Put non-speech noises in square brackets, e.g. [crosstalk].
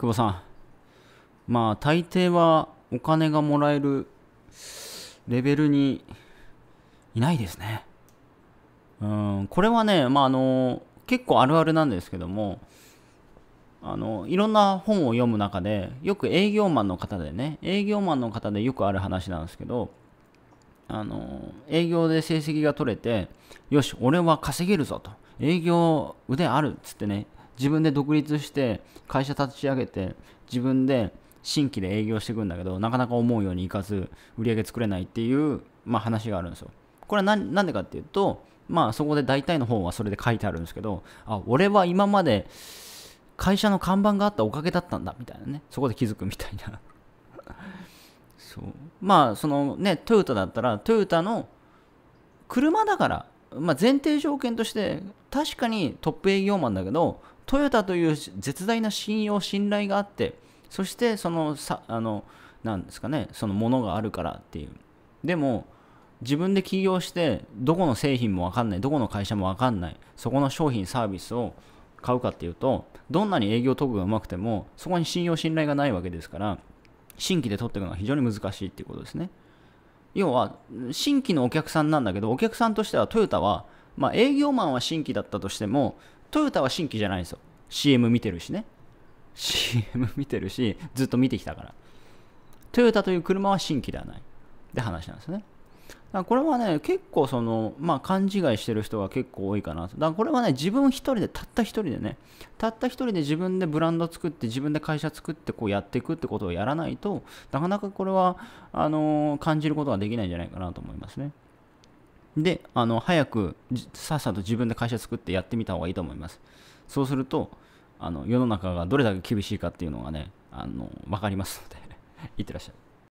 久保さんまあ大抵はお金がもらえるレベルにいないですねうんこれはねまああの結構あるあるなんですけどもあのいろんな本を読む中でよく営業マンの方でね営業マンの方でよくある話なんですけどあの営業で成績が取れてよし俺は稼げるぞと営業腕あるっつってね自分で独立して会社立ち上げて自分で新規で営業していくんだけどなかなか思うようにいかず売り上げ作れないっていう、まあ、話があるんですよこれは何でかっていうとまあそこで大体の本はそれで書いてあるんですけどあ俺は今まで会社の看板があったおかげだったんだみたいなねそこで気づくみたいな [laughs] そうまあそのねトヨタだったらトヨタの車だから、まあ、前提条件として確かにトップ営業マンだけどトヨタという絶大な信用、信頼があって、そしてそのさ、あの、なんですかね、そのものがあるからっていう。でも、自分で起業して、どこの製品もわかんない、どこの会社もわかんない、そこの商品、サービスを買うかっていうと、どんなに営業トークがうまくても、そこに信用、信頼がないわけですから、新規で取っていくのは非常に難しいっていうことですね。要は、新規のお客さんなんだけど、お客さんとしてはトヨタは、まあ、営業マンは新規だったとしても、トヨタは新規じゃないんですよ CM 見てるしね CM 見てるしずっと見てきたからトヨタという車は新規ではないって話なんですねだこれはね結構そのまあ勘違いしてる人が結構多いかなとだからこれはね自分一人でたった一人でねたった一人で自分でブランド作って自分で会社作ってこうやっていくってことをやらないとなかなかこれはあのー、感じることができないんじゃないかなと思いますねで、あの、早く、さっさと自分で会社作ってやってみた方がいいと思います。そうすると、あの、世の中がどれだけ厳しいかっていうのがね、あの、分かりますので [laughs] いってらっしゃい。